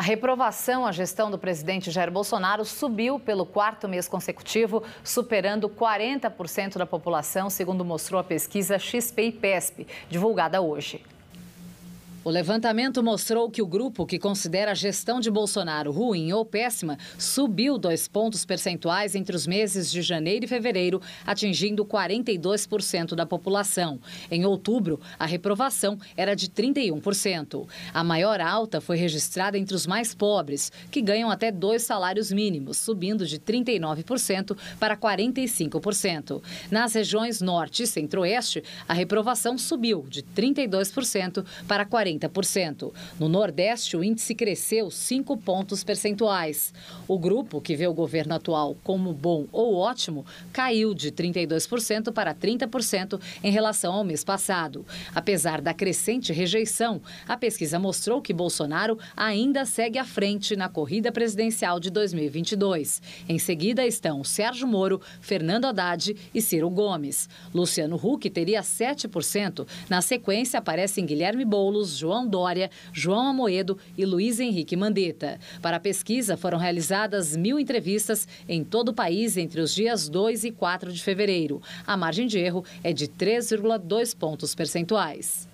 A reprovação à gestão do presidente Jair Bolsonaro subiu pelo quarto mês consecutivo, superando 40% da população, segundo mostrou a pesquisa XP e PESP, divulgada hoje. O levantamento mostrou que o grupo que considera a gestão de Bolsonaro ruim ou péssima subiu dois pontos percentuais entre os meses de janeiro e fevereiro, atingindo 42% da população. Em outubro, a reprovação era de 31%. A maior alta foi registrada entre os mais pobres, que ganham até dois salários mínimos, subindo de 39% para 45%. Nas regiões Norte e Centro-Oeste, a reprovação subiu de 32% para 40%. 40%. No Nordeste, o índice cresceu 5 pontos percentuais. O grupo, que vê o governo atual como bom ou ótimo, caiu de 32% para 30% em relação ao mês passado. Apesar da crescente rejeição, a pesquisa mostrou que Bolsonaro ainda segue à frente na corrida presidencial de 2022. Em seguida estão Sérgio Moro, Fernando Haddad e Ciro Gomes. Luciano Huck teria 7%. Na sequência aparecem Guilherme Boulos, João Dória, João Amoedo e Luiz Henrique Mandetta. Para a pesquisa, foram realizadas mil entrevistas em todo o país entre os dias 2 e 4 de fevereiro. A margem de erro é de 3,2 pontos percentuais.